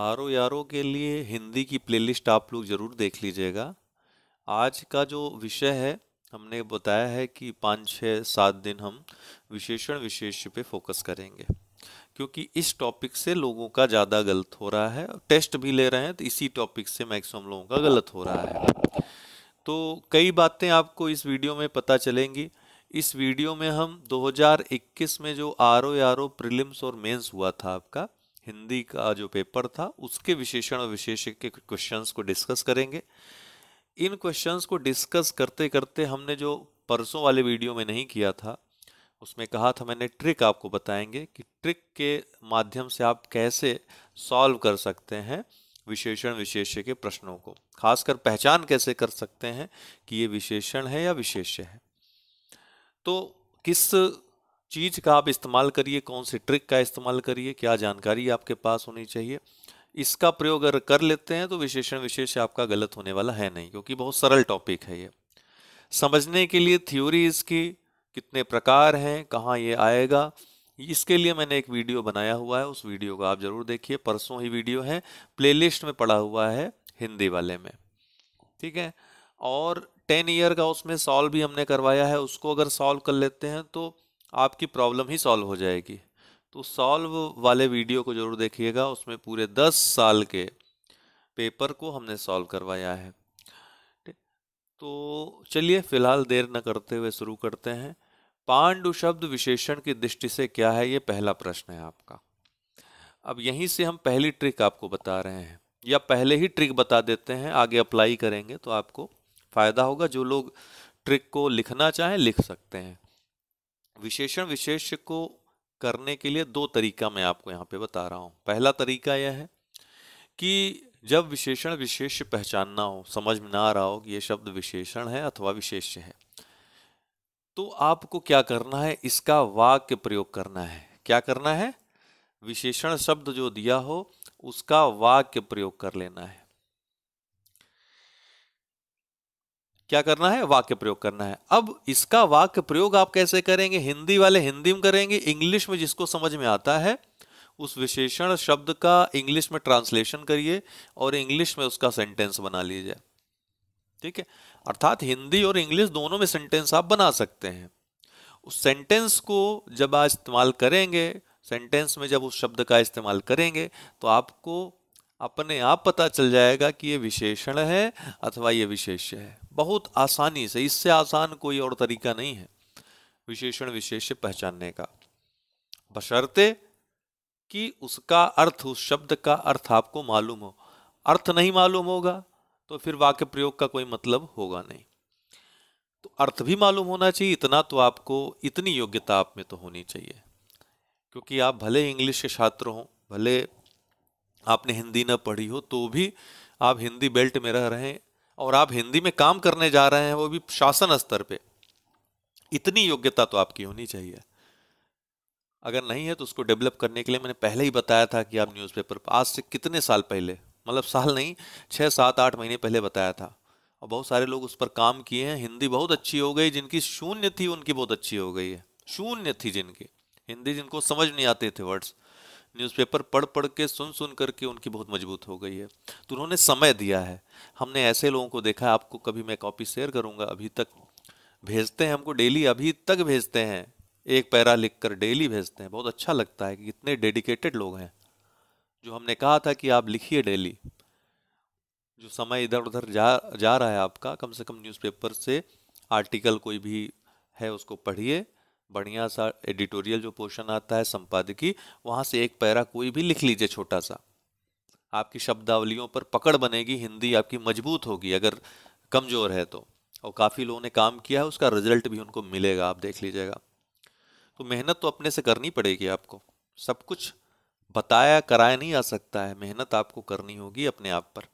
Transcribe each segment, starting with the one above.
are O R ओ के लिए हिंदी की प्लेलिस्ट आप लोग ज़रूर देख लीजिएगा आज का जो विषय है हमने बताया है कि पाँच छः सात दिन हम विशेषण विशेष पे फोकस करेंगे क्योंकि इस टॉपिक से लोगों का ज़्यादा गलत हो रहा है टेस्ट भी ले रहे हैं तो इसी टॉपिक से मैक्सिमम लोगों का गलत हो रहा है तो कई बातें आपको इस वीडियो में पता चलेंगी इस वीडियो में हम 2021 में जो R O R O prelims और मेंस हुआ था आपका हिंदी का जो पेपर था उसके विशेषण और विशेष के क्वेश्चंस को डिस्कस करेंगे इन क्वेश्चंस को डिस्कस करते करते हमने जो परसों वाले वीडियो में नहीं किया था उसमें कहा था मैंने ट्रिक आपको बताएंगे कि ट्रिक के माध्यम से आप कैसे सॉल्व कर सकते हैं विशेषण विशेष्य के प्रश्नों को खासकर पहचान कैसे कर सकते हैं कि ये विशेषण है या विशेष्य है तो किस चीज़ का आप इस्तेमाल करिए कौन सी ट्रिक का इस्तेमाल करिए क्या जानकारी आपके पास होनी चाहिए इसका प्रयोग अगर कर लेते हैं तो विशेषण विशेष आपका गलत होने वाला है नहीं क्योंकि बहुत सरल टॉपिक है ये समझने के लिए थ्योरी इसकी कितने प्रकार हैं कहाँ ये आएगा इसके लिए मैंने एक वीडियो बनाया हुआ है उस वीडियो को आप जरूर देखिए परसों ही वीडियो है प्लेलिस्ट में पड़ा हुआ है हिंदी वाले में ठीक है और टेन ईयर का उसमें सॉल्व भी हमने करवाया है उसको अगर सॉल्व कर लेते हैं तो आपकी प्रॉब्लम ही सॉल्व हो जाएगी तो सॉल्व वाले वीडियो को ज़रूर देखिएगा उसमें पूरे दस साल के पेपर को हमने सॉल्व करवाया है तो चलिए फिलहाल देर न करते हुए शुरू करते हैं पांडु शब्द विशेषण की दृष्टि से क्या है ये पहला प्रश्न है आपका अब यहीं से हम पहली ट्रिक आपको बता रहे हैं या पहले ही ट्रिक बता देते हैं आगे अप्लाई करेंगे तो आपको फ़ायदा होगा जो लोग ट्रिक को लिखना चाहें लिख सकते हैं विशेषण विशेष को करने के लिए दो तरीका मैं आपको यहाँ पे बता रहा हूँ पहला तरीका यह है कि जब विशेषण विशेष पहचानना हो समझ में ना आ रहा हो कि ये शब्द विशेषण है अथवा विशेष है तो आपको क्या करना है इसका वाक्य प्रयोग करना है क्या करना है विशेषण शब्द जो दिया हो उसका वाक्य प्रयोग कर लेना है क्या करना है वाक्य प्रयोग करना है अब इसका वाक्य प्रयोग आप कैसे करेंगे हिंदी वाले हिंदी में करेंगे इंग्लिश में जिसको समझ में आता है उस विशेषण शब्द का इंग्लिश में ट्रांसलेशन करिए और इंग्लिश में उसका सेंटेंस बना लीजिए ठीक है अर्थात हिंदी और इंग्लिश दोनों में सेंटेंस आप बना सकते हैं उस सेंटेंस को जब आप इस्तेमाल करेंगे सेंटेंस में जब उस शब्द का इस्तेमाल करेंगे तो आपको अपने आप पता चल जाएगा कि ये विशेषण है अथवा ये विशेष्य है बहुत आसानी से इससे आसान कोई और तरीका नहीं है विशेषण विशेष्य पहचानने का बशर्ते कि उसका अर्थ उस शब्द का अर्थ आपको मालूम हो अर्थ नहीं मालूम होगा तो फिर वाक्य प्रयोग का कोई मतलब होगा नहीं तो अर्थ भी मालूम होना चाहिए इतना तो आपको इतनी योग्यता आप में तो होनी चाहिए क्योंकि आप भले इंग्लिश के छात्र हों भले आपने हिंदी ना पढ़ी हो तो भी आप हिंदी बेल्ट में रह रहे हैं और आप हिंदी में काम करने जा रहे हैं वो भी शासन स्तर पे इतनी योग्यता तो आपकी होनी चाहिए अगर नहीं है तो उसको डेवलप करने के लिए मैंने पहले ही बताया था कि आप न्यूज़पेपर आज से कितने साल पहले मतलब साल नहीं छः सात आठ महीने पहले बताया था और बहुत सारे लोग उस पर काम किए हैं हिंदी बहुत अच्छी हो गई जिनकी शून्य थी उनकी बहुत अच्छी हो गई है शून्य थी जिनकी हिंदी जिनको समझ नहीं आते थे वर्ड्स न्यूज़पेपर पढ़ पढ़ के सुन सुन करके उनकी बहुत मजबूत हो गई है तो उन्होंने समय दिया है हमने ऐसे लोगों को देखा आपको कभी मैं कॉपी शेयर करूंगा अभी तक भेजते हैं हमको डेली अभी तक भेजते हैं एक पैरा लिख कर डेली भेजते हैं बहुत अच्छा लगता है कि कितने डेडिकेटेड लोग हैं जो हमने कहा था कि आप लिखिए डेली जो समय इधर उधर जा जा रहा है आपका कम से कम न्यूज़पेपर से आर्टिकल कोई भी है उसको पढ़िए बढ़िया सा एडिटोरियल जो पोर्शन आता है संपादकीय वहाँ से एक पैरा कोई भी लिख लीजिए छोटा सा आपकी शब्दावलियों पर पकड़ बनेगी हिंदी आपकी मजबूत होगी अगर कमज़ोर है तो और काफ़ी लोगों ने काम किया है उसका रिजल्ट भी उनको मिलेगा आप देख लीजिएगा तो मेहनत तो अपने से करनी पड़ेगी आपको सब कुछ बताया कराया नहीं आ सकता है मेहनत आपको करनी होगी अपने आप पर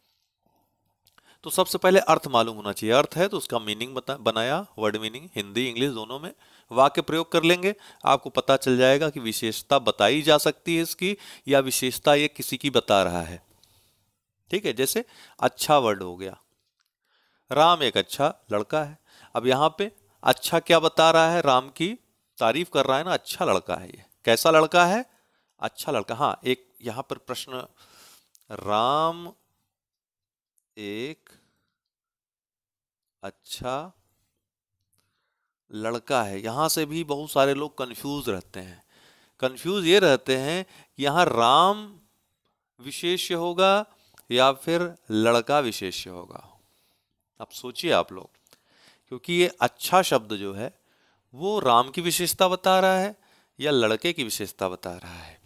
तो सबसे पहले अर्थ मालूम होना चाहिए अर्थ है तो उसका मीनिंग बता बनाया वर्ड मीनिंग हिंदी इंग्लिश दोनों में वाक्य प्रयोग कर लेंगे आपको पता चल जाएगा कि विशेषता बताई जा सकती है इसकी या विशेषता ये किसी की बता रहा है ठीक है जैसे अच्छा वर्ड हो गया राम एक अच्छा लड़का है अब यहाँ पे अच्छा क्या बता रहा है राम की तारीफ कर रहा है ना अच्छा लड़का है ये कैसा लड़का है अच्छा लड़का हाँ एक यहाँ पर प्रश्न राम एक अच्छा लड़का है यहाँ से भी बहुत सारे लोग कंफ्यूज रहते हैं कंफ्यूज ये रहते हैं कि यहाँ राम विशेष्य होगा या फिर लड़का विशेष्य होगा अब सोचिए आप लोग क्योंकि ये अच्छा शब्द जो है वो राम की विशेषता बता रहा है या लड़के की विशेषता बता रहा है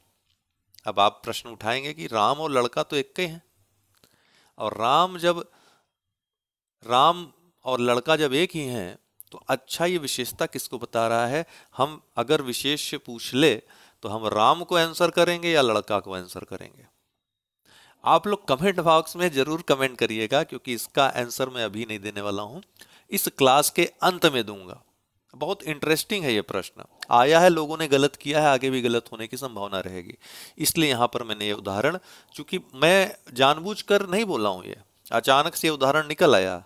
अब आप प्रश्न उठाएंगे कि राम और लड़का तो एक के हैं और राम जब राम और लड़का जब एक ही हैं तो अच्छा ये विशेषता किसको बता रहा है हम अगर विशेष पूछ ले तो हम राम को आंसर करेंगे या लड़का को आंसर करेंगे आप लोग कमेंट बॉक्स में जरूर कमेंट करिएगा क्योंकि इसका आंसर मैं अभी नहीं देने वाला हूं इस क्लास के अंत में दूंगा बहुत इंटरेस्टिंग है ये प्रश्न आया है लोगों ने गलत किया है आगे भी गलत होने की संभावना रहेगी इसलिए यहाँ पर मैंने ये उदाहरण चूंकि मैं जानबूझकर नहीं बोला हूँ ये अचानक से उदाहरण निकल आया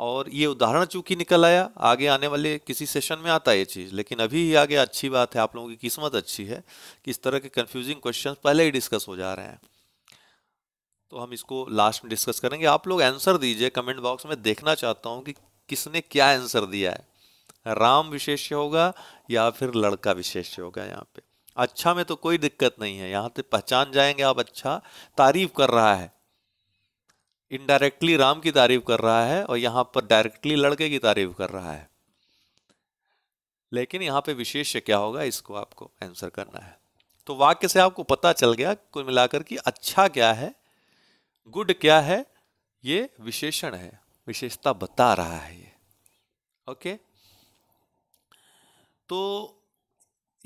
और ये उदाहरण चूंकि निकल आया आगे आने वाले किसी सेशन में आता है ये चीज़ लेकिन अभी ही आगे अच्छी बात है आप लोगों की किस्मत अच्छी है कि इस तरह के कंफ्यूजिंग क्वेश्चन पहले ही डिस्कस हो जा रहे हैं तो हम इसको लास्ट में डिस्कस करेंगे आप लोग आंसर दीजिए कमेंट बॉक्स में देखना चाहता हूँ कि किसने क्या आंसर दिया है राम विशेष्य होगा या फिर लड़का विशेष्य होगा यहाँ पे अच्छा में तो कोई दिक्कत नहीं है यहाँ पे पहचान जाएंगे आप अच्छा तारीफ कर रहा है इनडायरेक्टली राम की तारीफ कर रहा है और यहाँ पर डायरेक्टली लड़के की तारीफ कर रहा है लेकिन यहाँ पे विशेष क्या होगा इसको आपको आंसर करना है तो वाक्य से आपको पता चल गया कुल मिलाकर कि अच्छा क्या है गुड क्या है ये विशेषण है विशेषता बता रहा है ये ओके तो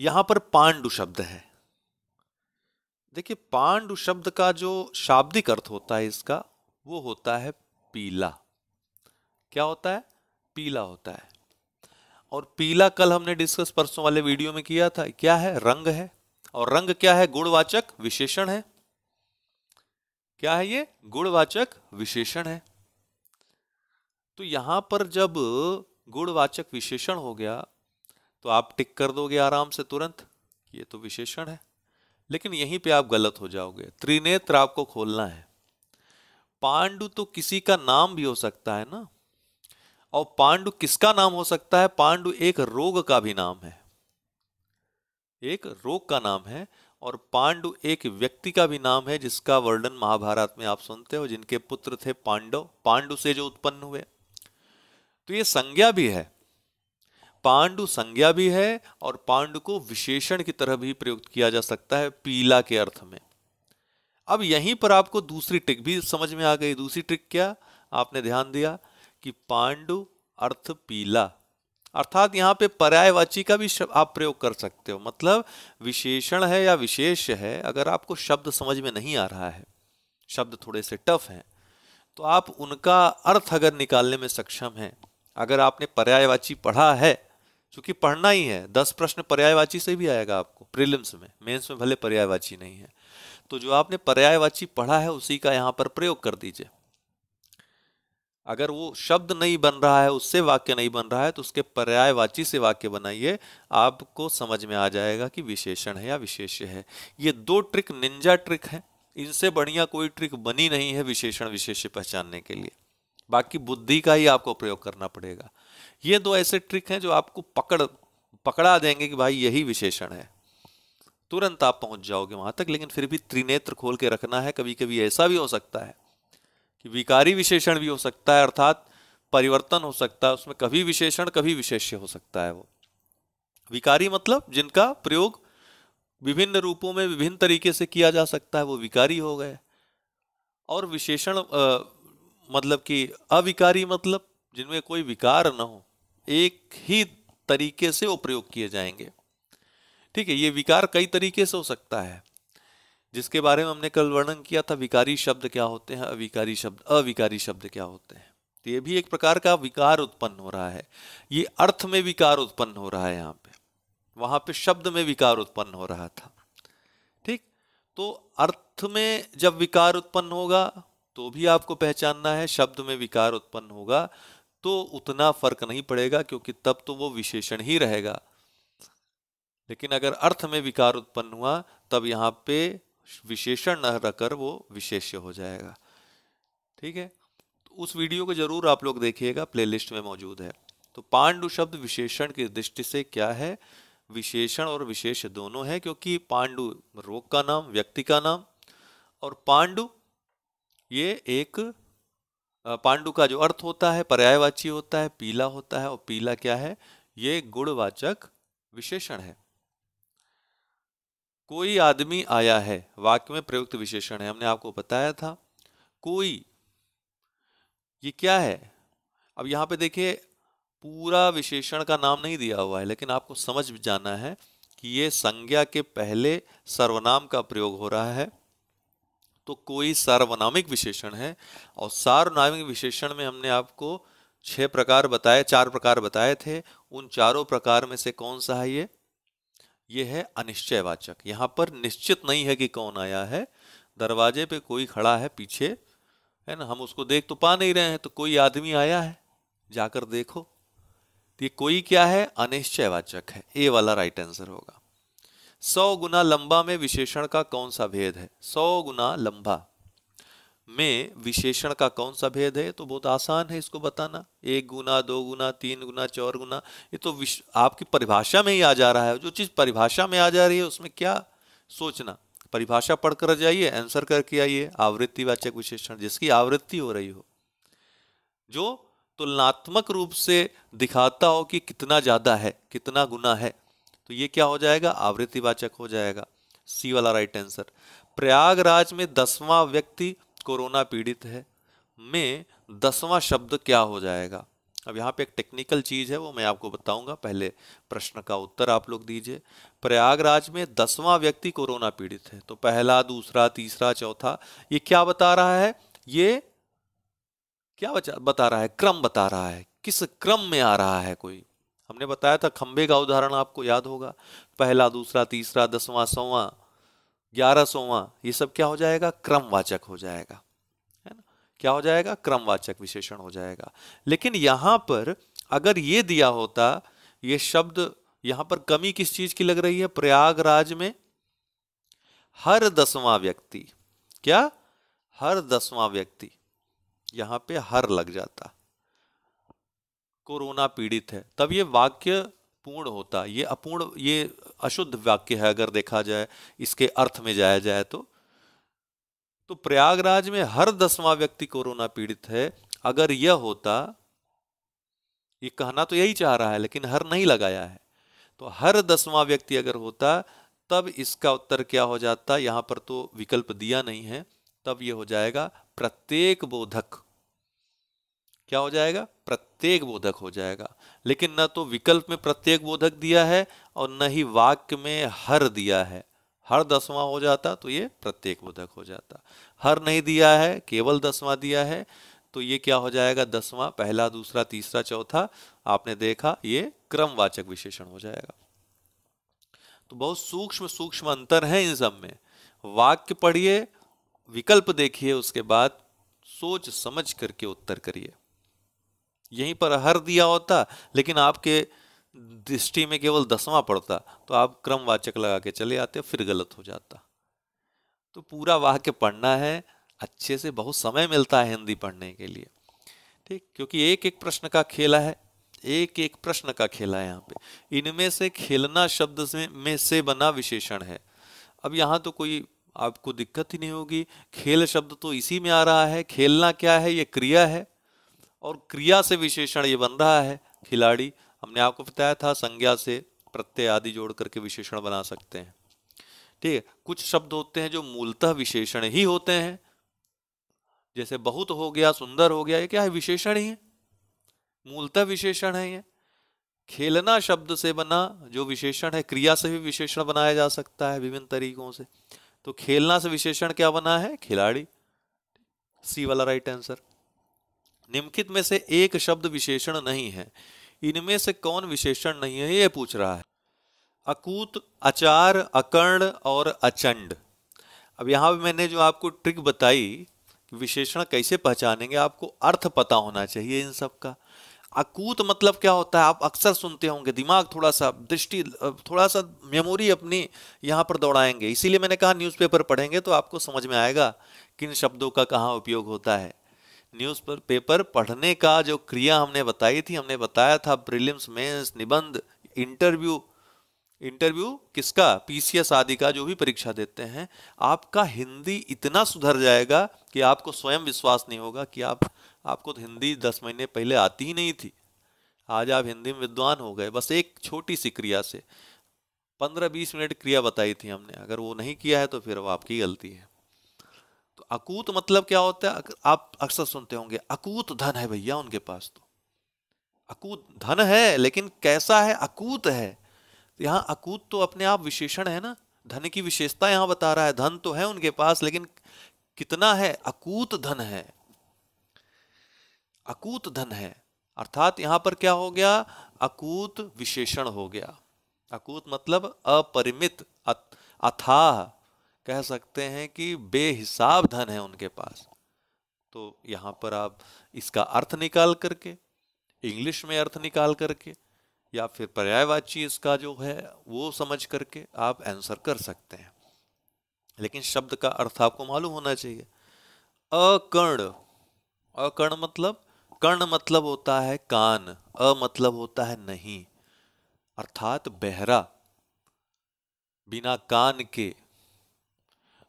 यहाँ पर पांडु शब्द है देखिए पांडु शब्द का जो शाब्दिक अर्थ होता है इसका वो होता है पीला क्या होता है पीला होता है और पीला कल हमने डिस्कस परसों वाले वीडियो में किया था क्या है रंग है और रंग क्या है गुणवाचक विशेषण है क्या है ये गुणवाचक विशेषण है तो यहां पर जब गुणवाचक विशेषण हो गया तो आप टिक कर दोगे आराम से तुरंत ये तो विशेषण है लेकिन यहीं पे आप गलत हो जाओगे त्रिनेत्र आपको खोलना है पांडु तो किसी का नाम भी हो सकता है ना और पांडु किसका नाम हो सकता है पांडु एक रोग का भी नाम है एक रोग का नाम है और पांडु एक व्यक्ति का भी नाम है जिसका वर्णन महाभारत में आप सुनते हो जिनके पुत्र थे पांडव पांडु से जो उत्पन्न हुए तो ये संज्ञा भी है पांडु संज्ञा भी है और पांडु को विशेषण की तरह भी प्रयुक्त किया जा सकता है पीला के अर्थ में अब यहीं पर आपको दूसरी ट्रिक भी समझ में आ गई दूसरी ट्रिक क्या आपने ध्यान दिया कि पांडु अर्थ पीला अर्थात यहाँ पे पर्यायवाची का भी आप प्रयोग कर सकते हो मतलब विशेषण है या विशेष है अगर आपको शब्द समझ में नहीं आ रहा है शब्द थोड़े से टफ हैं तो आप उनका अर्थ अगर निकालने में सक्षम हैं अगर आपने पर्यायवाची पढ़ा है चूंकि पढ़ना ही है दस प्रश्न पर्यायवाची से भी आएगा आपको प्रिलिम्स में मेंस में भले पर्यायवाची नहीं है तो जो आपने पर्यायवाची पढ़ा है उसी का यहां पर प्रयोग कर दीजिए अगर वो शब्द नहीं बन रहा है उससे वाक्य नहीं बन रहा है तो उसके पर्यायवाची से वाक्य बनाइए आपको समझ में आ जाएगा कि विशेषण है या विशेष्य है ये दो ट्रिक निंजा ट्रिक है इनसे बढ़िया कोई ट्रिक बनी नहीं है विशेषण विशेष्य पहचानने के लिए बाकी बुद्धि का ही आपको प्रयोग करना पड़ेगा ये दो ऐसे ट्रिक हैं जो आपको पकड़ पकड़ा देंगे कि भाई यही विशेषण है तुरंत आप पहुंच जाओगे वहां तक लेकिन फिर भी त्रिनेत्र खोल के रखना है कभी कभी ऐसा भी हो सकता है कि विकारी विशेषण भी हो सकता है अर्थात परिवर्तन हो सकता है उसमें कभी विशेषण कभी विशेष्य हो सकता है वो विकारी मतलब जिनका प्रयोग विभिन्न रूपों में विभिन्न तरीके से किया जा सकता है वो विकारी हो गए और विशेषण मतलब कि अविकारी मतलब जिनमें कोई विकार न हो एक ही तरीके से वो प्रयोग किए जाएंगे ठीक है ये विकार कई तरीके से हो सकता है जिसके बारे में हमने कल वर्णन किया था विकारी शब्द क्या होते हैं अविकारी शब्द अविकारी शब्द क्या होते हैं तो ये भी एक प्रकार का विकार उत्पन्न हो रहा है ये अर्थ में विकार उत्पन्न हो रहा है यहाँ पे वहां पे शब्द में विकार उत्पन्न हो रहा था ठीक तो अर्थ में जब विकार उत्पन्न होगा तो भी आपको पहचानना है शब्द में विकार उत्पन्न होगा तो उतना फर्क नहीं पड़ेगा क्योंकि तब तो वो विशेषण ही रहेगा लेकिन अगर अर्थ में विकार उत्पन्न हुआ तब यहाँ पे विशेषण न रखकर वो विशेष्य हो जाएगा ठीक है तो उस वीडियो को जरूर आप लोग देखिएगा प्लेलिस्ट में मौजूद है तो पांडु शब्द विशेषण की दृष्टि से क्या है विशेषण और विशेष दोनों है क्योंकि पांडु रोग का नाम व्यक्ति का नाम और पांडु ये एक पांडु का जो अर्थ होता है पर्यायवाची होता है पीला होता है और पीला क्या है ये गुणवाचक विशेषण है कोई आदमी आया है वाक्य में प्रयुक्त विशेषण है हमने आपको बताया था कोई ये क्या है अब यहाँ पे देखिए पूरा विशेषण का नाम नहीं दिया हुआ है लेकिन आपको समझ जाना है कि ये संज्ञा के पहले सर्वनाम का प्रयोग हो रहा है तो कोई सार्वनामिक विशेषण है और सार्वनामिक विशेषण में हमने आपको छह प्रकार बताए चार प्रकार बताए थे उन चारों प्रकार में से कौन सा है ये ये है अनिश्चयवाचक यहां पर निश्चित नहीं है कि कौन आया है दरवाजे पे कोई खड़ा है पीछे है ना हम उसको देख तो पा नहीं रहे हैं तो कोई आदमी आया है जाकर देखो तो ये कोई क्या है अनिश्चयवाचक है ए वाला राइट आंसर होगा सौ गुना लंबा में विशेषण का कौन सा भेद है सौ गुना लंबा में विशेषण का कौन सा भेद है तो बहुत आसान है इसको बताना एक गुना दो गुना तीन गुना चौर गुना ये तो आपकी परिभाषा में ही आ जा रहा है जो चीज़ परिभाषा में आ जा रही है उसमें क्या सोचना परिभाषा पढ़कर जाइए आंसर करके आइए आवृत्ति वाचक विशेषण जिसकी आवृत्ति हो रही हो जो तुलनात्मक रूप से दिखाता हो कि कितना ज़्यादा है कितना गुना है तो ये क्या हो जाएगा आवृत्ति वाचक हो जाएगा सी वाला राइट आंसर प्रयागराज में दसवां व्यक्ति कोरोना पीड़ित है में दसवां शब्द क्या हो जाएगा अब यहाँ पे एक टेक्निकल चीज़ है वो मैं आपको बताऊंगा पहले प्रश्न का उत्तर आप लोग दीजिए प्रयागराज में दसवां व्यक्ति कोरोना पीड़ित है तो पहला दूसरा तीसरा चौथा ये क्या बता रहा है ये क्या बता रहा है क्रम बता रहा है किस क्रम में आ रहा है कोई हमने बताया था खंबे का उदाहरण आपको याद होगा पहला दूसरा तीसरा दसवां सवा ग्यारह सोवा ये सब क्या हो जाएगा क्रमवाचक हो जाएगा है ना क्या हो जाएगा क्रमवाचक विशेषण हो जाएगा लेकिन यहां पर अगर ये दिया होता ये शब्द यहां पर कमी किस चीज की लग रही है प्रयागराज में हर दसवां व्यक्ति क्या हर दसवां व्यक्ति यहाँ पे हर लग जाता कोरोना पीड़ित है तब ये वाक्य पूर्ण होता ये अपूर्ण ये अशुद्ध वाक्य है अगर देखा जाए इसके अर्थ में जाया जाए तो तो प्रयागराज में हर दसवां व्यक्ति कोरोना पीड़ित है अगर यह होता ये कहना तो यही चाह रहा है लेकिन हर नहीं लगाया है तो हर दसवां व्यक्ति अगर होता तब इसका उत्तर क्या हो जाता यहां पर तो विकल्प दिया नहीं है तब यह हो जाएगा प्रत्येक बोधक क्या हो जाएगा प्रत्येक बोधक हो जाएगा लेकिन न तो विकल्प में प्रत्येक बोधक दिया है और न ही वाक्य में हर दिया है हर दसवा हो जाता तो ये प्रत्येक बोधक हो जाता हर नहीं दिया है केवल दसवा दिया है तो ये क्या हो जाएगा दसवां पहला दूसरा तीसरा चौथा आपने देखा ये क्रमवाचक विशेषण हो जाएगा तो बहुत सूक्ष्म सूक्ष्म अंतर है इन सब में वाक्य पढ़िए विकल्प देखिए उसके बाद सोच समझ करके उत्तर करिए यहीं पर हर दिया होता लेकिन आपके दृष्टि में केवल दसवां पड़ता तो आप क्रमवाचक लगा के चले आते फिर गलत हो जाता तो पूरा वाक्य पढ़ना है अच्छे से बहुत समय मिलता है हिंदी पढ़ने के लिए ठीक क्योंकि एक एक प्रश्न का खेला है एक एक प्रश्न का खेला है यहाँ पे इनमें से खेलना शब्द से में से बना विशेषण है अब यहाँ तो कोई आपको दिक्कत ही नहीं होगी खेल शब्द तो इसी में आ रहा है खेलना क्या है ये क्रिया है और क्रिया से विशेषण ये बन रहा है खिलाड़ी हमने आपको बताया था संज्ञा से प्रत्यय आदि जोड़ करके विशेषण बना सकते हैं ठीक है कुछ शब्द होते हैं जो मूलतः विशेषण ही होते हैं जैसे बहुत हो गया सुंदर हो गया ये क्या है विशेषण ही है मूलतः विशेषण है ये खेलना शब्द से बना जो विशेषण है क्रिया से भी विशेषण बनाया जा सकता है विभिन्न तरीकों से तो खेलना से विशेषण क्या बना है खिलाड़ी सी वाला राइट आंसर निम्नलिखित में से एक शब्द विशेषण नहीं है इनमें से कौन विशेषण नहीं है ये पूछ रहा है अकूत अचार अकर्ण और अचंड अब यहाँ मैंने जो आपको ट्रिक बताई विशेषण कैसे पहचानेंगे आपको अर्थ पता होना चाहिए इन सब का अकूत मतलब क्या होता है आप अक्सर सुनते होंगे दिमाग थोड़ा सा दृष्टि थोड़ा सा मेमोरी अपनी यहाँ पर दौड़ाएंगे इसीलिए मैंने कहा न्यूज़पेपर पढ़ेंगे तो आपको समझ में आएगा किन शब्दों का कहाँ उपयोग होता है न्यूज़ पर पेपर पढ़ने का जो क्रिया हमने बताई थी हमने बताया था प्रिलिम्स मेंस निबंध इंटरव्यू इंटरव्यू किसका पीसीएस आदि का जो भी परीक्षा देते हैं आपका हिंदी इतना सुधर जाएगा कि आपको स्वयं विश्वास नहीं होगा कि आप आपको तो हिंदी दस महीने पहले आती ही नहीं थी आज आप हिंदी में विद्वान हो गए बस एक छोटी सी क्रिया से पंद्रह बीस मिनट क्रिया बताई थी हमने अगर वो नहीं किया है तो फिर वो आपकी गलती है अकूत मतलब क्या होता है आप अक्सर सुनते होंगे अकूत धन है भैया उनके पास तो अकूत धन है लेकिन कैसा है अकूत है यहाँ अकूत तो अपने आप विशेषण है ना धन की विशेषता यहाँ बता रहा है धन तो है उनके पास लेकिन कितना है अकूत धन है अकूत धन है अर्थात यहां पर क्या हो गया अकूत विशेषण हो गया अकूत मतलब अपरिमित अथाह कह सकते हैं कि बेहिसाब धन है उनके पास तो यहाँ पर आप इसका अर्थ निकाल करके इंग्लिश में अर्थ निकाल करके या फिर पर्यायवाची इसका जो है वो समझ करके आप आंसर कर सकते हैं लेकिन शब्द का अर्थ आपको मालूम होना चाहिए अकर्ण अकर्ण मतलब कर्ण मतलब होता है कान अ मतलब होता है नहीं अर्थात बहरा बिना कान के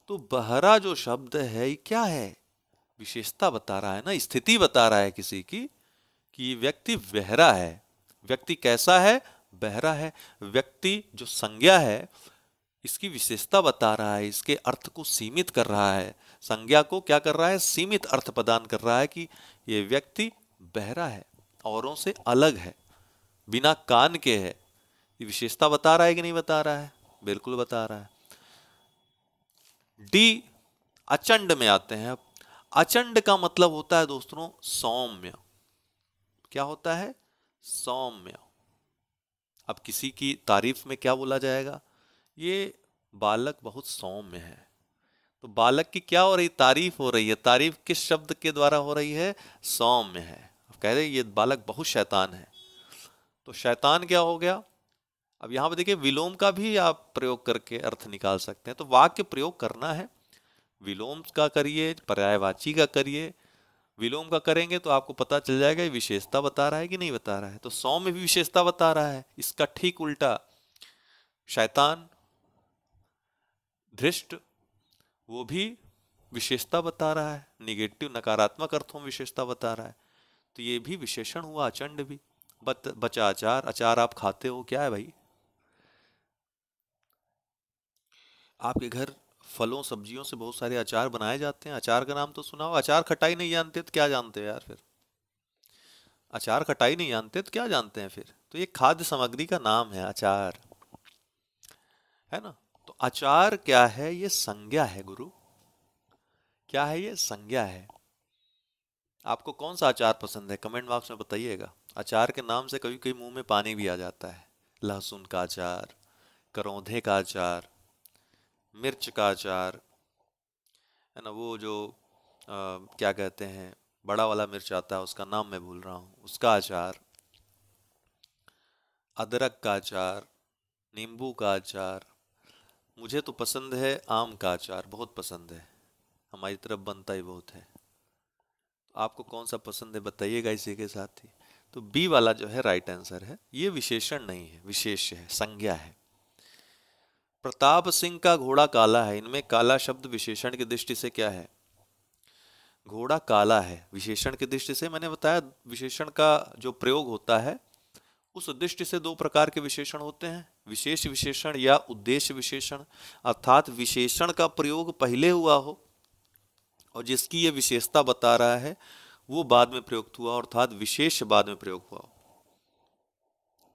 तो बहरा जो शब्द है क्या है विशेषता बता रहा है ना स्थिति बता रहा है किसी की कि व्यक्ति बहरा है व्यक्ति कैसा है बहरा है व्यक्ति जो संज्ञा है इसकी विशेषता बता रहा है इसके अर्थ को सीमित कर रहा है संज्ञा को क्या कर रहा है सीमित अर्थ प्रदान कर रहा है कि ये व्यक्ति बहरा है औरों से अलग है बिना कान के है ये विशेषता बता रहा है कि नहीं बता रहा है बिल्कुल बता रहा है डी अचंड में आते हैं अचंड का मतलब होता है दोस्तों सौम्य क्या होता है सौम्य अब किसी की तारीफ में क्या बोला जाएगा ये बालक बहुत सौम्य है तो बालक की क्या हो रही तारीफ हो रही है तारीफ किस शब्द के द्वारा हो रही है सौम्य है कह रहे ये बालक बहुत शैतान है तो शैतान क्या हो गया अब यहाँ पर देखिए विलोम का भी आप प्रयोग करके अर्थ निकाल सकते हैं तो वाक्य प्रयोग करना है विलोम का करिए पर्यायवाची का करिए विलोम का करेंगे तो आपको पता चल जाएगा ये विशेषता बता रहा है कि नहीं बता रहा है तो सौ में भी विशेषता बता रहा है इसका ठीक उल्टा शैतान धृष्ट वो भी विशेषता बता रहा है निगेटिव नकारात्मक अर्थों में विशेषता बता रहा है तो ये भी विशेषण हुआ अचंड भी बत बचा अचार अचार आप खाते हो क्या है भाई आपके घर फलों सब्जियों से बहुत सारे अचार बनाए जाते हैं अचार का नाम तो सुना हो अचार खटाई नहीं जानते तो क्या जानते हो यार फिर अचार खटाई नहीं जानते तो क्या जानते हैं फिर तो ये खाद्य सामग्री का नाम है अचार है ना तो अचार क्या है ये संज्ञा है गुरु क्या है ये संज्ञा है आपको कौन सा अचार पसंद है कमेंट बॉक्स में बताइएगा अचार के नाम से कभी कभी मुंह में पानी भी आ जाता है लहसुन का अचार करौंधे का अचार मिर्च का अचार है ना वो जो आ, क्या कहते हैं बड़ा वाला मिर्च आता है उसका नाम मैं भूल रहा हूँ उसका अचार अदरक का अचार नींबू का अचार मुझे तो पसंद है आम का अचार बहुत पसंद है हमारी तरफ बनता ही बहुत है आपको कौन सा पसंद है बताइएगा इसी के साथ ही तो बी वाला जो है राइट आंसर है ये विशेषण नहीं है विशेष है संज्ञा है प्रताप सिंह का घोड़ा काला है इनमें काला शब्द विशेषण की दृष्टि से क्या है घोड़ा काला है विशेषण की दृष्टि से मैंने बताया विशेषण का जो प्रयोग होता है उस दृष्टि से दो प्रकार के विशेषण होते हैं विशेष विशेषण या उद्देश्य विशेषण अर्थात विशेषण का प्रयोग पहले हुआ हो और जिसकी ये विशेषता बता रहा है वो बाद में प्रयुक्त हुआ अर्थात विशेष बाद में प्रयोग हुआ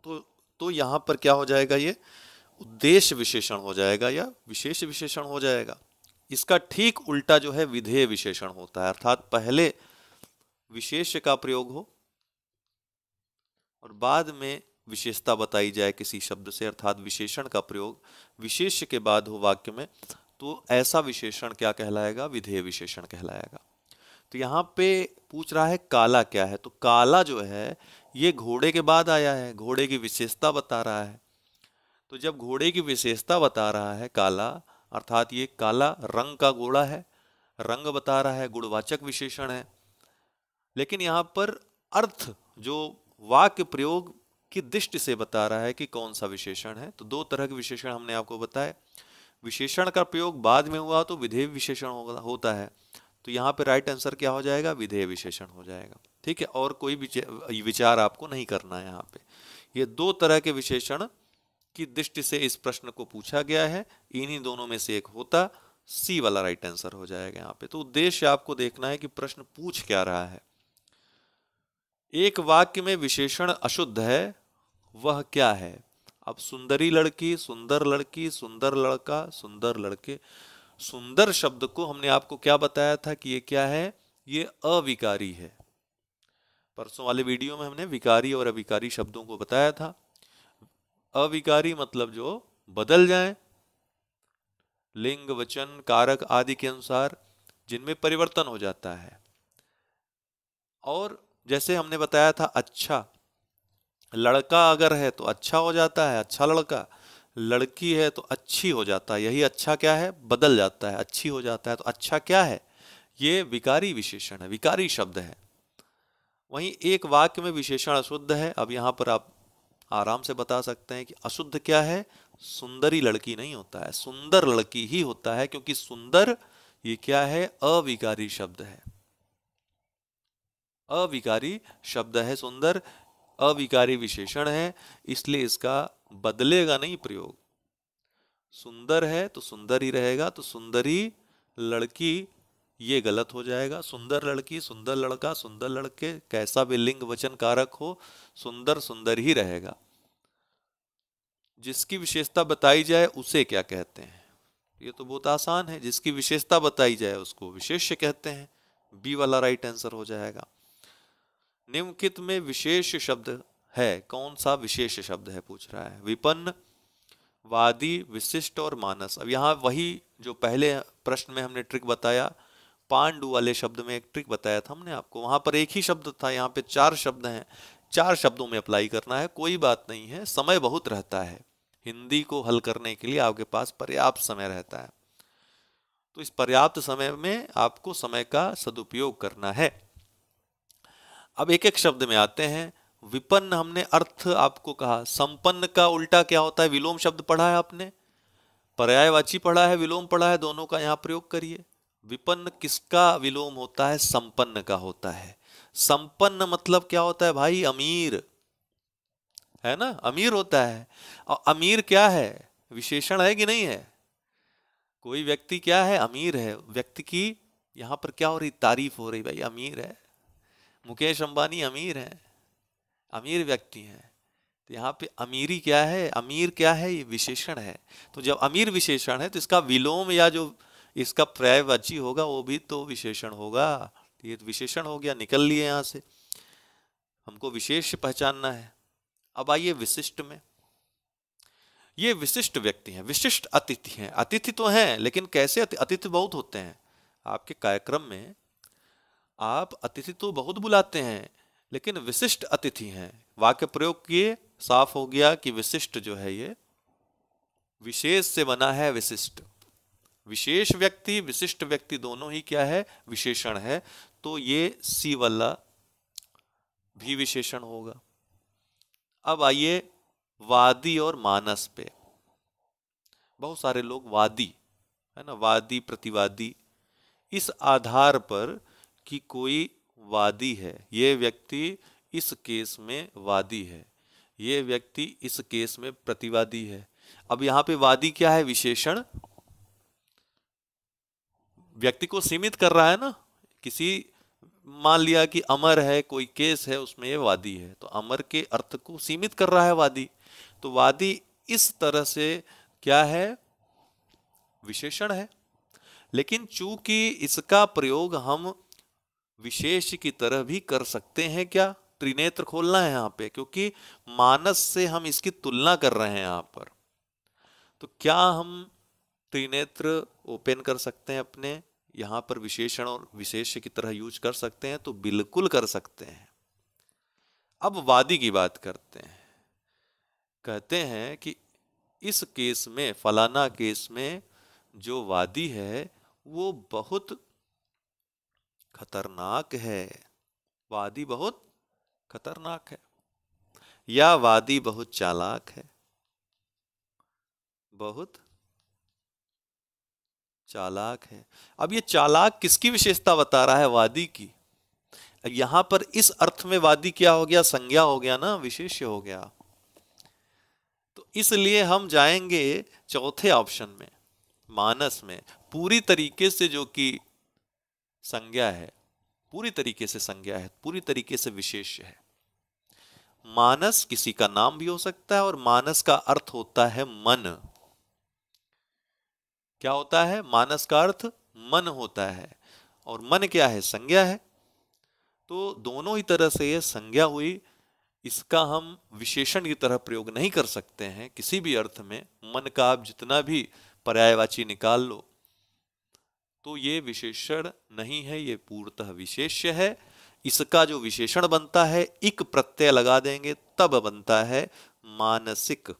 तो तो यहां पर क्या हो जाएगा ये उद्देश्य विशेषण हो जाएगा या विशेष विशेषण हो जाएगा इसका ठीक उल्टा जो है विधेय विशेषण होता है अर्थात पहले विशेष का प्रयोग हो और बाद में विशेषता बताई जाए किसी शब्द से अर्थात विशेषण का प्रयोग विशेष के बाद हो वाक्य में तो ऐसा विशेषण क्या कहलाएगा विधेय विशेषण कहलाएगा तो यहाँ पे पूछ रहा है काला क्या है तो काला जो है ये घोड़े के बाद आया है घोड़े की विशेषता बता रहा है तो जब घोड़े की विशेषता बता रहा है काला अर्थात ये काला रंग का घोड़ा है रंग बता रहा है गुणवाचक विशेषण है लेकिन यहाँ पर अर्थ जो वाक्य प्रयोग की दृष्टि से बता रहा है कि कौन सा विशेषण है तो दो तरह के विशेषण हमने आपको बताए विशेषण का प्रयोग बाद में हुआ तो विधेय विशेषण होता है तो यहाँ पे राइट आंसर क्या हो जाएगा विधेय विशेषण हो जाएगा ठीक है और कोई विचार आपको नहीं करना है यहाँ पे ये दो तरह के विशेषण की दृष्टि से इस प्रश्न को पूछा गया है इन्हीं दोनों में से एक होता सी वाला राइट आंसर हो जाएगा यहां पे तो उद्देश्य आपको देखना है कि प्रश्न पूछ क्या रहा है एक वाक्य में विशेषण अशुद्ध है वह क्या है अब सुंदरी लड़की सुंदर लड़की सुंदर लड़का सुंदर लड़के सुंदर शब्द को हमने आपको क्या बताया था कि ये क्या है ये अविकारी है परसों वाले वीडियो में हमने विकारी और अविकारी शब्दों को बताया था अविकारी मतलब जो बदल जाए लिंग वचन कारक आदि के अनुसार जिनमें परिवर्तन हो जाता है और जैसे हमने बताया था अच्छा लड़का अगर है तो अच्छा हो जाता है अच्छा लड़का लड़की है तो अच्छी हो जाता है यही अच्छा क्या है बदल जाता है अच्छी हो जाता है तो अच्छा क्या है ये विकारी विशेषण है विकारी शब्द है वहीं एक वाक्य में विशेषण अशुद्ध है अब यहां पर आप आराम से बता सकते हैं कि अशुद्ध क्या है सुंदरी लड़की नहीं होता है सुंदर लड़की ही होता है क्योंकि सुंदर ये क्या है अविकारी शब्द है अविकारी शब्द है सुंदर अविकारी विशेषण है इसलिए इसका बदलेगा नहीं प्रयोग सुंदर है तो सुंदर ही रहेगा तो सुंदरी लड़की ये गलत हो जाएगा सुंदर लड़की सुंदर लड़का सुंदर लड़के कैसा भी लिंग वचन कारक हो सुंदर सुंदर ही रहेगा जिसकी विशेषता बताई जाए उसे क्या कहते हैं ये तो बहुत आसान है जिसकी विशेषता बताई जाए उसको विशेष्य कहते हैं बी वाला राइट आंसर हो जाएगा निम्नलिखित में विशेष शब्द है कौन सा विशेष शब्द है पूछ रहा है विपन्न वादी विशिष्ट और मानस अब यहाँ वही जो पहले प्रश्न में हमने ट्रिक बताया पांडु वाले शब्द में एक ट्रिक बताया था हमने आपको वहां पर एक ही शब्द था यहाँ पे चार शब्द हैं चार शब्दों में अप्लाई करना है कोई बात नहीं है समय बहुत रहता है हिंदी को हल करने के लिए आपके पास पर्याप्त समय रहता है तो इस पर्याप्त समय में आपको समय का सदुपयोग करना है अब एक एक शब्द में आते हैं विपन्न हमने अर्थ आपको कहा संपन्न का उल्टा क्या होता है विलोम शब्द पढ़ा है आपने पर्यायवाची पढ़ा है विलोम पढ़ा है दोनों का यहाँ प्रयोग करिए विपन्न किसका विलोम होता है संपन्न का होता है संपन्न मतलब क्या होता है भाई अमीर है ना अमीर होता है और अमीर क्या है विशेषण है कि नहीं है कोई व्यक्ति क्या है अमीर है व्यक्ति की यहाँ पर क्या हो रही तारीफ हो रही भाई अमीर है मुकेश अंबानी अमीर है अमीर व्यक्ति है तो यहाँ पे अमीरी क्या है अमीर क्या है ये विशेषण है तो जब अमीर विशेषण है तो इसका विलोम या जो इसका पर्यायवाची होगा वो भी तो विशेषण होगा ये विशेषण हो गया निकल लिए यहां से हमको विशेष पहचानना है अब आइए विशिष्ट में ये विशिष्ट व्यक्ति हैं विशिष्ट अतिथि हैं अतिथि तो हैं लेकिन कैसे अतिथि बहुत होते हैं आपके कार्यक्रम में आप अतिथि तो बहुत बुलाते हैं लेकिन विशिष्ट अतिथि हैं वाक्य प्रयोग किए साफ हो गया कि विशिष्ट जो है ये विशेष से बना है विशिष्ट विशेष व्यक्ति विशिष्ट व्यक्ति दोनों ही क्या है विशेषण है तो ये सी वाला भी विशेषण होगा अब आइए वादी और मानस पे बहुत सारे लोग वादी है ना वादी प्रतिवादी इस आधार पर कि कोई वादी है ये व्यक्ति इस केस में वादी है ये व्यक्ति इस केस में प्रतिवादी है अब यहाँ पे वादी क्या है विशेषण व्यक्ति को सीमित कर रहा है ना किसी मान लिया कि अमर है कोई केस है उसमें ये वादी है तो अमर के अर्थ को सीमित कर रहा है वादी तो वादी इस तरह से क्या है विशेषण है लेकिन चूंकि इसका प्रयोग हम विशेष की तरह भी कर सकते हैं क्या त्रिनेत्र खोलना है यहाँ पे क्योंकि मानस से हम इसकी तुलना कर रहे हैं यहाँ पर तो क्या हम त्रिनेत्र ओपन कर सकते हैं अपने यहाँ पर विशेषण और विशेष की तरह यूज कर सकते हैं तो बिल्कुल कर सकते हैं अब वादी की बात करते हैं कहते हैं कि इस केस में फलाना केस में जो वादी है वो बहुत खतरनाक है वादी बहुत खतरनाक है या वादी बहुत चालाक है बहुत चालाक है अब ये चालाक किसकी विशेषता बता रहा है वादी की यहां पर इस अर्थ में वादी क्या हो गया संज्ञा हो गया ना विशेष्य हो गया तो इसलिए हम जाएंगे चौथे ऑप्शन में मानस में पूरी तरीके से जो कि संज्ञा है पूरी तरीके से संज्ञा है पूरी तरीके से विशेष्य है मानस किसी का नाम भी हो सकता है और मानस का अर्थ होता है मन क्या होता है मानस का अर्थ मन होता है और मन क्या है संज्ञा है तो दोनों ही तरह से यह संज्ञा हुई इसका हम विशेषण की तरह प्रयोग नहीं कर सकते हैं किसी भी अर्थ में मन का आप जितना भी पर्यायवाची निकाल लो तो ये विशेषण नहीं है ये पूर्णतः विशेष्य है इसका जो विशेषण बनता है एक प्रत्यय लगा देंगे तब बनता है मानसिक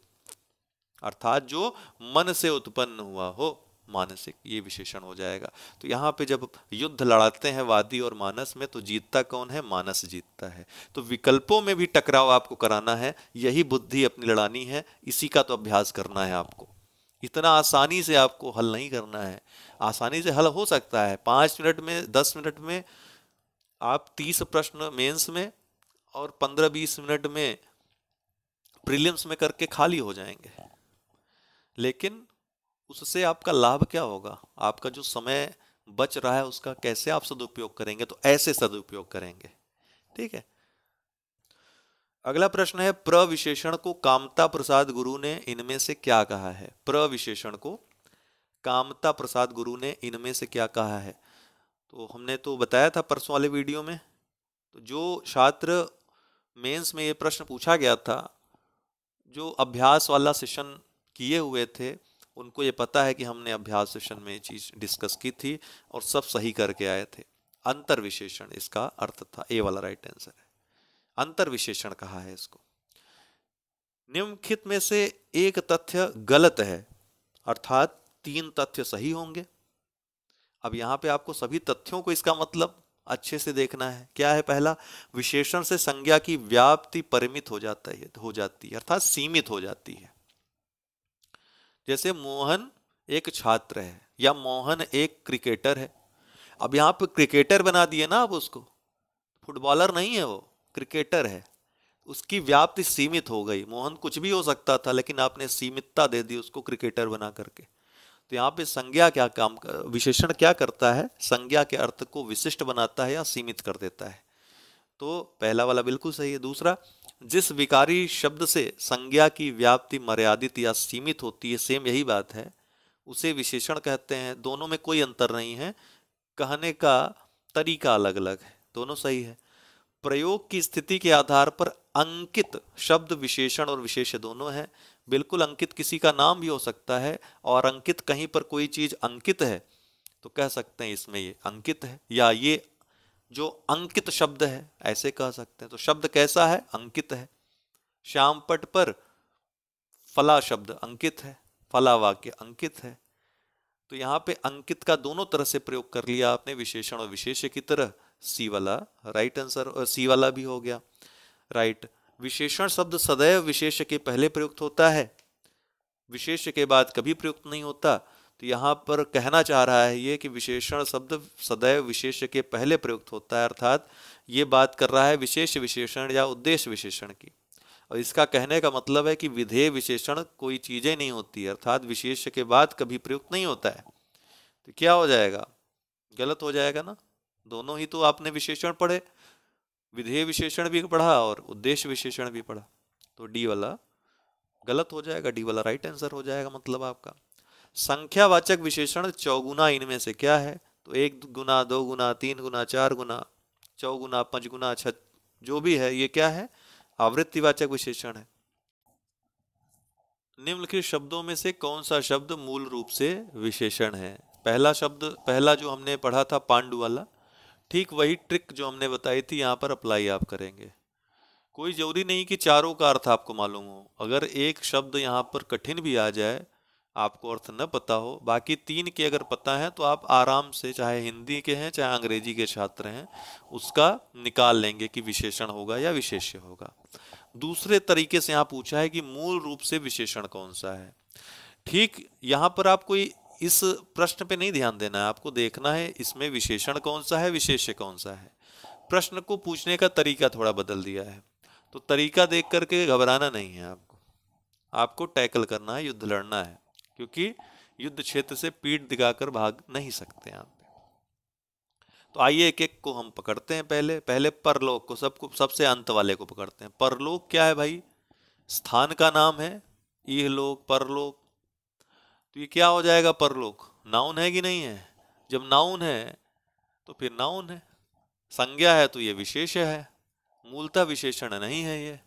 अर्थात जो मन से उत्पन्न हुआ हो मानसिक ये विशेषण हो जाएगा तो यहाँ पे जब युद्ध लड़ाते हैं वादी और मानस में तो जीतता कौन है मानस जीतता है तो विकल्पों में भी टकराव आपको कराना है यही बुद्धि अपनी लड़ानी है इसी का तो अभ्यास करना है आपको इतना आसानी से आपको हल नहीं करना है आसानी से हल हो सकता है पाँच मिनट में दस मिनट में आप तीस प्रश्न मेंस में और पंद्रह बीस मिनट में प्रीलिम्स में करके खाली हो जाएंगे लेकिन उससे आपका लाभ क्या होगा आपका जो समय बच रहा है उसका कैसे आप सदुपयोग करेंगे तो ऐसे सदुपयोग करेंगे ठीक है अगला प्रश्न है प्रविशेषण को कामता प्रसाद गुरु ने इनमें से क्या कहा है प्रविशेषण को कामता प्रसाद गुरु ने इनमें से क्या कहा है तो हमने तो बताया था परसों वाले वीडियो में तो जो छात्र मेंस में ये प्रश्न पूछा गया था जो अभ्यास वाला सेशन किए हुए थे उनको ये पता है कि हमने अभ्यास सेशन में चीज़ डिस्कस की थी और सब सही करके आए थे अंतर विशेषण इसका अर्थ था ए वाला राइट आंसर है अंतर विशेषण कहा है इसको निम्नलिखित में से एक तथ्य गलत है अर्थात तीन तथ्य सही होंगे अब यहाँ पे आपको सभी तथ्यों को इसका मतलब अच्छे से देखना है क्या है पहला विशेषण से संज्ञा की व्याप्ति परिमित हो जाता है हो जाती है अर्थात सीमित हो जाती है जैसे मोहन एक छात्र है या मोहन एक क्रिकेटर है अब यहाँ पे क्रिकेटर बना दिए ना आप उसको फुटबॉलर नहीं है वो क्रिकेटर है उसकी व्याप्ति सीमित हो गई मोहन कुछ भी हो सकता था लेकिन आपने सीमितता दे दी उसको क्रिकेटर बना करके तो यहाँ पे संज्ञा क्या काम विशेषण क्या करता है संज्ञा के अर्थ को विशिष्ट बनाता है या सीमित कर देता है तो पहला वाला बिल्कुल सही है दूसरा जिस विकारी शब्द से संज्ञा की व्याप्ति मर्यादित या सीमित होती है सेम यही बात है उसे विशेषण कहते हैं दोनों में कोई अंतर नहीं है कहने का तरीका अलग अलग है दोनों सही है प्रयोग की स्थिति के आधार पर अंकित शब्द विशेषण और विशेष दोनों है बिल्कुल अंकित किसी का नाम भी हो सकता है और अंकित कहीं पर कोई चीज अंकित है तो कह सकते हैं इसमें ये अंकित है या ये जो अंकित शब्द है ऐसे कह सकते हैं तो शब्द कैसा है अंकित है श्याम पट पर फला शब्द अंकित है फला वाक्य अंकित है तो यहां पे अंकित का दोनों तरह से प्रयोग कर लिया आपने विशेषण और विशेष की तरह सी वाला राइट आंसर और सी वाला भी हो गया राइट विशेषण शब्द सदैव विशेष के पहले प्रयुक्त होता है विशेष के बाद कभी प्रयुक्त नहीं होता तो यहाँ पर कहना चाह रहा है ये कि विशेषण शब्द सदैव विशेष के पहले प्रयुक्त होता है अर्थात ये बात कर रहा है विशेष विशेषण या उद्देश्य विशेषण की और इसका कहने का मतलब है कि विधेय विशेषण कोई चीजें नहीं होती अर्थात विशेष के बाद कभी प्रयुक्त नहीं होता है तो क्या हो जाएगा गलत हो जाएगा ना दोनों ही तो आपने विशेषण पढ़े विधेय विशेषण भी पढ़ा और उद्देश्य विशेषण भी पढ़ा तो डी वाला गलत हो जाएगा डी वाला राइट आंसर हो जाएगा मतलब आपका संख्यावाचक विशेषण चौगुना इनमें से क्या है तो एक गुना दो गुना तीन गुना चार गुना चौगुना पाँच गुना छ जो भी है ये क्या है आवृत्तिवाचक विशेषण है निम्नलिखित शब्दों में से कौन सा शब्द मूल रूप से विशेषण है पहला शब्द पहला जो हमने पढ़ा था पांडु वाला ठीक वही ट्रिक जो हमने बताई थी यहाँ पर अप्लाई आप करेंगे कोई जरूरी नहीं कि चारों का अर्थ आपको मालूम हो अगर एक शब्द यहाँ पर कठिन भी आ जाए आपको अर्थ न पता हो बाकी तीन के अगर पता है तो आप आराम से चाहे हिंदी के हैं चाहे अंग्रेजी के छात्र हैं उसका निकाल लेंगे कि विशेषण होगा या विशेष्य होगा दूसरे तरीके से यहाँ पूछा है कि मूल रूप से विशेषण कौन सा है ठीक यहाँ पर आप कोई इस प्रश्न पे नहीं ध्यान देना है आपको देखना है इसमें विशेषण कौन सा है विशेष्य कौन सा है प्रश्न को पूछने का तरीका थोड़ा बदल दिया है तो तरीका देख करके घबराना नहीं है आपको आपको टैकल करना है युद्ध लड़ना है क्योंकि युद्ध क्षेत्र से पीठ दिखाकर भाग नहीं सकते आप तो आइए एक एक को हम पकड़ते हैं पहले पहले परलोक को सबको सबसे अंत वाले को पकड़ते हैं परलोक क्या है भाई स्थान का नाम है यह लोक परलोक तो ये क्या हो जाएगा परलोक नाउन है कि नहीं है जब नाउन है तो फिर नाउन है संज्ञा है तो ये विशेष है मूलतः विशेषण नहीं है ये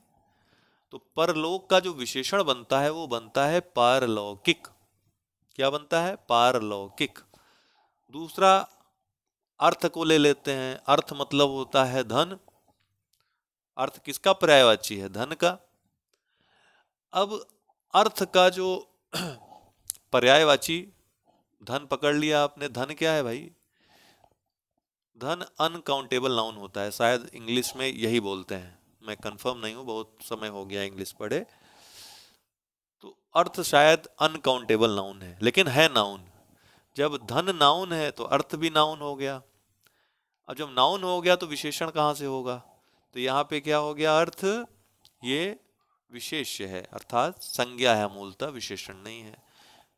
तो परलोक का जो विशेषण बनता है वो बनता है पारलौकिक क्या बनता है पारलौकिक दूसरा अर्थ को ले लेते हैं अर्थ मतलब होता है धन अर्थ किसका पर्यायवाची है धन का अब अर्थ का जो पर्यायवाची धन पकड़ लिया आपने धन क्या है भाई धन अनकाउंटेबल नाउन होता है शायद इंग्लिश में यही बोलते हैं मैं कंफर्म नहीं हूं बहुत समय हो गया इंग्लिश पढ़े अर्थ शायद अनकाउंटेबल नाउन है लेकिन है नाउन जब धन नाउन है तो अर्थ भी नाउन हो गया अब जब नाउन हो गया तो विशेषण कहाँ से होगा तो यहाँ पे क्या हो गया अर्थ ये विशेष है अर्थात संज्ञा है मूलतः विशेषण नहीं है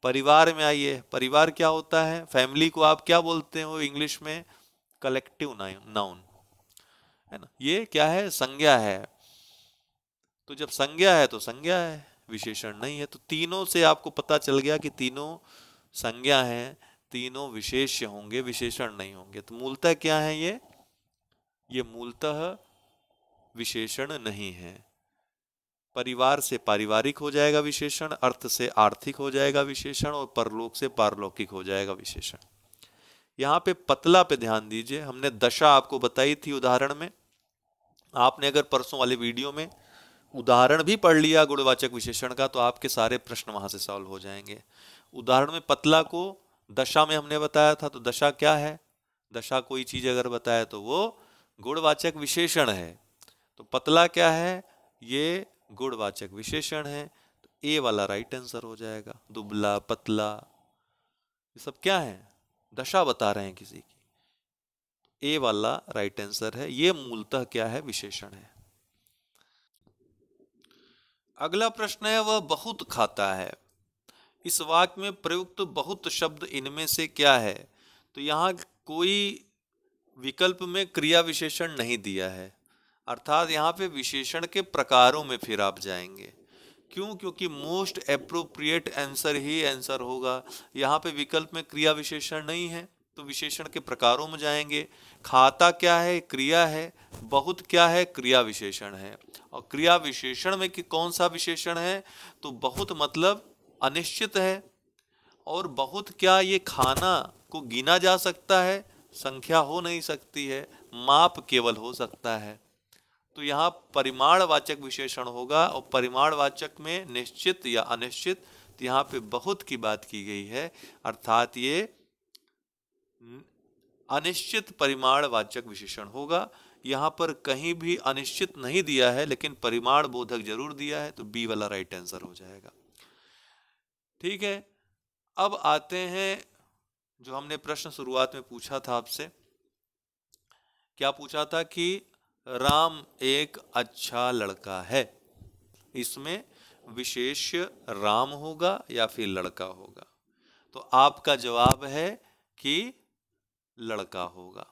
परिवार में आइए परिवार क्या होता है फैमिली को आप क्या बोलते हो इंग्लिश में कलेक्टिव नाउन है ना ये क्या है संज्ञा है तो जब संज्ञा है तो संज्ञा है विशेषण नहीं है तो तीनों से आपको पता चल गया कि तीनों संज्ञा है तीनों विशेष होंगे विशेषण नहीं होंगे तो मूलतः क्या है ये ये मूलतः विशेषण नहीं है परिवार से पारिवारिक हो जाएगा विशेषण अर्थ से आर्थिक हो जाएगा विशेषण और परलोक से पारलौकिक हो जाएगा विशेषण यहाँ पे पतला पे ध्यान दीजिए हमने दशा आपको बताई थी उदाहरण में आपने अगर परसों वाले वीडियो में उदाहरण भी पढ़ लिया गुणवाचक विशेषण का तो आपके सारे प्रश्न वहां से सॉल्व हो जाएंगे उदाहरण में पतला को दशा में हमने बताया था तो दशा क्या है दशा कोई चीज अगर बताए तो वो गुणवाचक विशेषण है तो पतला क्या है ये गुणवाचक विशेषण है तो ए वाला राइट आंसर हो जाएगा दुबला पतला ये सब क्या है दशा बता रहे हैं किसी की तो ए वाला राइट आंसर है ये मूलतः क्या है विशेषण है अगला प्रश्न है वह बहुत खाता है इस वाक्य में प्रयुक्त बहुत शब्द इनमें से क्या है तो यहाँ कोई विकल्प में क्रिया विशेषण नहीं दिया है अर्थात यहाँ पे विशेषण के प्रकारों में फिर आप जाएंगे क्यों क्योंकि मोस्ट अप्रोप्रिएट आंसर ही आंसर होगा यहाँ पे विकल्प में क्रिया विशेषण नहीं है तो विशेषण के प्रकारों में जाएंगे खाता क्या है क्रिया है बहुत क्या है क्रिया विशेषण है और क्रिया विशेषण में कि कौन सा विशेषण है तो बहुत मतलब अनिश्चित है और बहुत क्या ये खाना को गिना जा सकता है संख्या हो नहीं सकती है माप केवल हो सकता है तो यहाँ परिमाणवाचक विशेषण होगा और परिमाणवाचक में निश्चित या अनिश्चित यहाँ पे बहुत की बात की गई है अर्थात ये हम्म, अनिश्चित वाचक विशेषण होगा यहाँ पर कहीं भी अनिश्चित नहीं दिया है लेकिन परिमाण बोधक जरूर दिया है तो बी वाला राइट आंसर हो जाएगा ठीक है अब आते हैं जो हमने प्रश्न शुरुआत में पूछा था आपसे क्या पूछा था कि राम एक अच्छा लड़का है इसमें विशेष राम होगा या फिर लड़का होगा तो आपका जवाब है कि लड़का होगा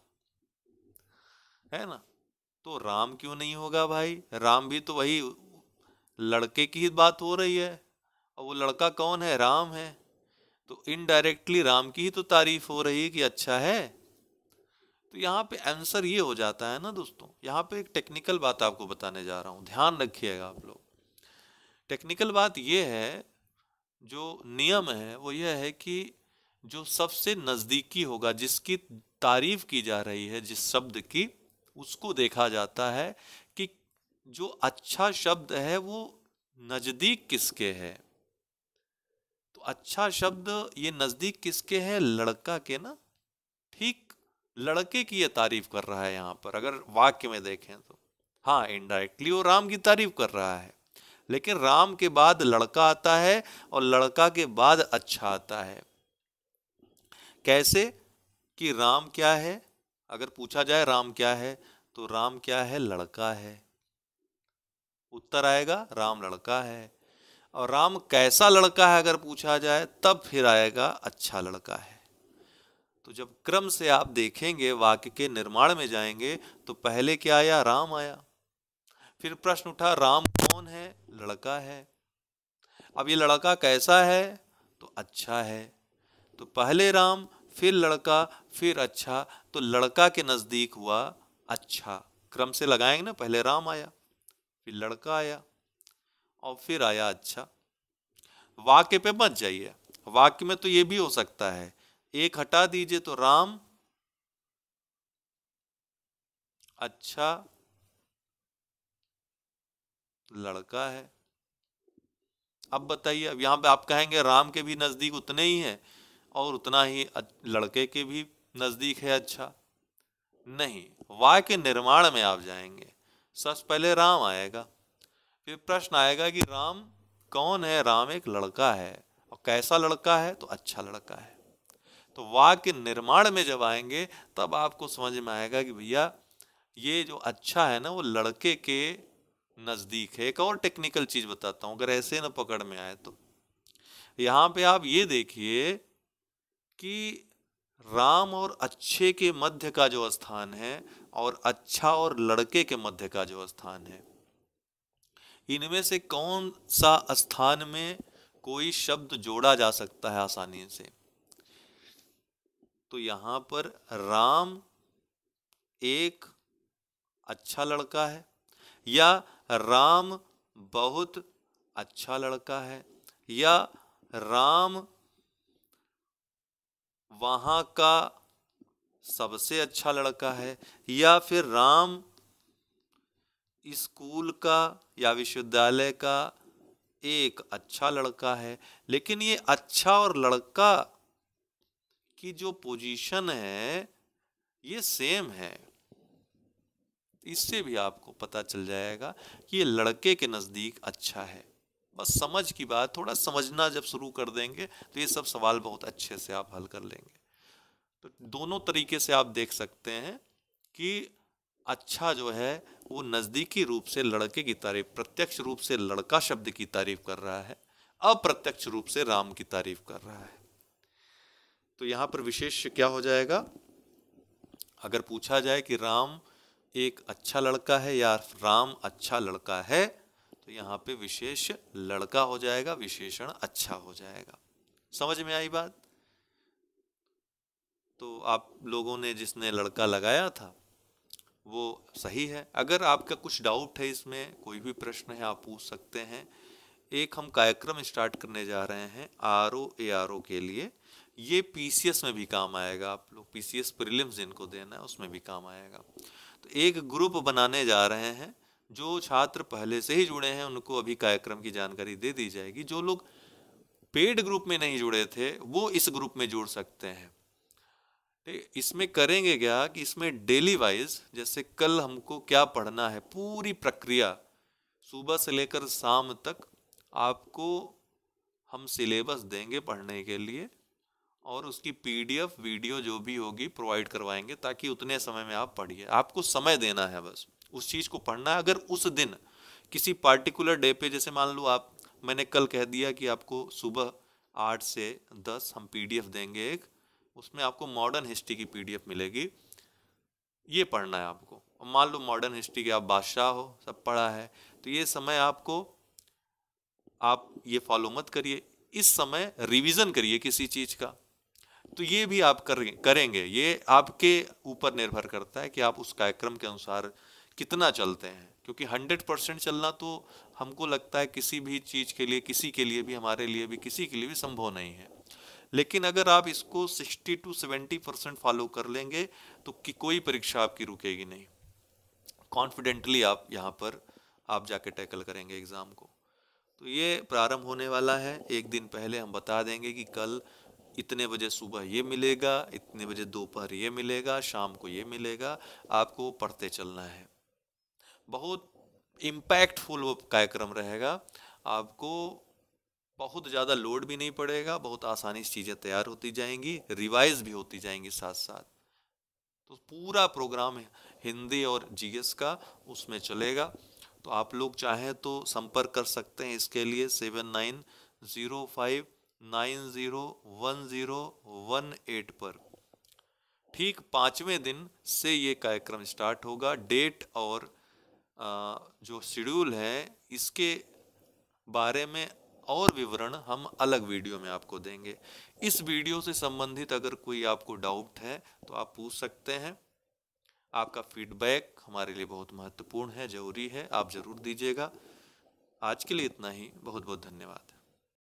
है ना तो राम क्यों नहीं होगा भाई राम भी तो वही लड़के की ही बात हो रही है और वो लड़का कौन है राम है तो इनडायरेक्टली राम की ही तो तारीफ हो रही है कि अच्छा है तो यहाँ पे आंसर ये हो जाता है ना दोस्तों यहाँ पे एक टेक्निकल बात आपको बताने जा रहा हूँ ध्यान रखिएगा आप लोग टेक्निकल बात ये है जो नियम है वो यह है कि जो सबसे नज़दीकी होगा जिसकी तारीफ की जा रही है जिस शब्द की उसको देखा जाता है कि जो अच्छा शब्द है वो नज़दीक किसके है तो अच्छा शब्द ये नज़दीक किसके है लड़का के ना ठीक लड़के की ये तारीफ कर रहा है यहाँ पर अगर वाक्य में देखें तो हाँ इनडायरेक्टली वो राम की तारीफ कर रहा है लेकिन राम के बाद लड़का आता है और लड़का के बाद अच्छा आता है कैसे कि राम क्या है अगर पूछा जाए राम क्या है तो राम क्या है लड़का है उत्तर आएगा राम लड़का है और राम कैसा लड़का है अगर पूछा जाए तब फिर आएगा अच्छा लड़का है तो जब क्रम से आप देखेंगे वाक्य के निर्माण में जाएंगे तो पहले क्या आया राम आया फिर प्रश्न उठा राम कौन है लड़का है अब ये लड़का कैसा है तो अच्छा है तो पहले राम फिर लड़का फिर अच्छा तो लड़का के नज़दीक हुआ अच्छा क्रम से लगाएंगे ना पहले राम आया फिर लड़का आया और फिर आया अच्छा वाक्य पे मत जाइए वाक्य में तो ये भी हो सकता है एक हटा दीजिए तो राम अच्छा लड़का है अब बताइए अब यहां पे आप कहेंगे राम के भी नजदीक उतने ही हैं और उतना ही लड़के के भी नज़दीक है अच्छा नहीं वाक्य के निर्माण में आप जाएंगे सबसे पहले राम आएगा फिर प्रश्न आएगा कि राम कौन है राम एक लड़का है और कैसा लड़का है तो अच्छा लड़का है तो वाक्य निर्माण में जब आएंगे तब आपको समझ में आएगा कि भैया ये जो अच्छा है ना वो लड़के के नज़दीक है एक और टेक्निकल चीज़ बताता हूँ अगर ऐसे ना पकड़ में आए तो यहाँ पे आप ये देखिए कि राम और अच्छे के मध्य का जो स्थान है और अच्छा और लड़के के मध्य का जो स्थान है इनमें से कौन सा स्थान में कोई शब्द जोड़ा जा सकता है आसानी से तो यहाँ पर राम एक अच्छा लड़का है या राम बहुत अच्छा लड़का है या राम वहाँ का सबसे अच्छा लड़का है या फिर राम स्कूल का या विश्वविद्यालय का एक अच्छा लड़का है लेकिन ये अच्छा और लड़का की जो पोजीशन है ये सेम है इससे भी आपको पता चल जाएगा कि ये लड़के के नज़दीक अच्छा है बस समझ की बात थोड़ा समझना जब शुरू कर देंगे तो ये सब सवाल बहुत अच्छे से आप हल कर लेंगे तो दोनों तरीके से आप देख सकते हैं कि अच्छा जो है वो नज़दीकी रूप से लड़के की तारीफ प्रत्यक्ष रूप से लड़का शब्द की तारीफ कर रहा है अप्रत्यक्ष रूप से राम की तारीफ कर रहा है तो यहाँ पर विशेष क्या हो जाएगा अगर पूछा जाए कि राम एक अच्छा लड़का है या राम अच्छा लड़का है तो यहाँ पे विशेष लड़का हो जाएगा विशेषण अच्छा हो जाएगा समझ में आई बात तो आप लोगों ने जिसने लड़का लगाया था वो सही है अगर आपका कुछ डाउट है इसमें कोई भी प्रश्न है आप पूछ सकते हैं एक हम कार्यक्रम स्टार्ट करने जा रहे हैं R O A R O के लिए ये पी सी एस में भी काम आएगा आप लोग पी सी एस प्रिलिम्स जिनको देना है उसमें भी काम आएगा तो एक ग्रुप बनाने जा रहे हैं जो छात्र पहले से ही जुड़े हैं उनको अभी कार्यक्रम की जानकारी दे दी जाएगी जो लोग पेड ग्रुप में नहीं जुड़े थे वो इस ग्रुप में जुड़ सकते हैं इसमें करेंगे क्या कि इसमें डेली वाइज जैसे कल हमको क्या पढ़ना है पूरी प्रक्रिया सुबह से लेकर शाम तक आपको हम सिलेबस देंगे पढ़ने के लिए और उसकी पीडीएफ वीडियो जो भी होगी प्रोवाइड करवाएंगे ताकि उतने समय में आप पढ़िए आपको समय देना है बस उस चीज़ को पढ़ना है अगर उस दिन किसी पार्टिकुलर डे पे जैसे मान लो आप मैंने कल कह दिया कि आपको सुबह आठ से दस हम पीडीएफ देंगे एक उसमें आपको मॉडर्न हिस्ट्री की पीडीएफ मिलेगी ये पढ़ना है आपको और मान लो मॉडर्न हिस्ट्री के आप बादशाह हो सब पढ़ा है तो ये समय आपको आप ये फॉलो मत करिए इस समय रिवीजन करिए किसी चीज़ का तो ये भी आप करेंगे ये आपके ऊपर निर्भर करता है कि आप उस कार्यक्रम के अनुसार कितना चलते हैं क्योंकि हंड्रेड परसेंट चलना तो हमको लगता है किसी भी चीज़ के लिए किसी के लिए भी हमारे लिए भी किसी के लिए भी संभव नहीं है लेकिन अगर आप इसको sixty to seventy percent follow कर लेंगे तो कि कोई परीक्षा आपकी रुकेगी नहीं कॉन्फिडेंटली आप यहाँ पर आप जाके टैकल करेंगे एग्ज़ाम को तो ये प्रारंभ होने वाला है एक दिन पहले हम बता देंगे कि कल इतने बजे सुबह ये मिलेगा इतने बजे दोपहर ये मिलेगा शाम को ये मिलेगा आपको पढ़ते चलना है बहुत इम्पैक्टफुल वो कार्यक्रम रहेगा आपको बहुत ज़्यादा लोड भी नहीं पड़ेगा बहुत आसानी से चीज़ें तैयार होती जाएंगी रिवाइज भी होती जाएंगी साथ साथ तो पूरा प्रोग्राम हिंदी और जीएस का उसमें चलेगा तो आप लोग चाहें तो संपर्क कर सकते हैं इसके लिए seven nine zero five nine zero one zero one eight पर ठीक पाँचवें दिन से ये कार्यक्रम स्टार्ट होगा डेट और जो शेड्यूल है इसके बारे में और विवरण हम अलग वीडियो में आपको देंगे इस वीडियो से संबंधित अगर कोई आपको डाउट है तो आप पूछ सकते हैं आपका फीडबैक हमारे लिए बहुत महत्वपूर्ण है ज़रूरी है आप ज़रूर दीजिएगा आज के लिए इतना ही बहुत बहुत धन्यवाद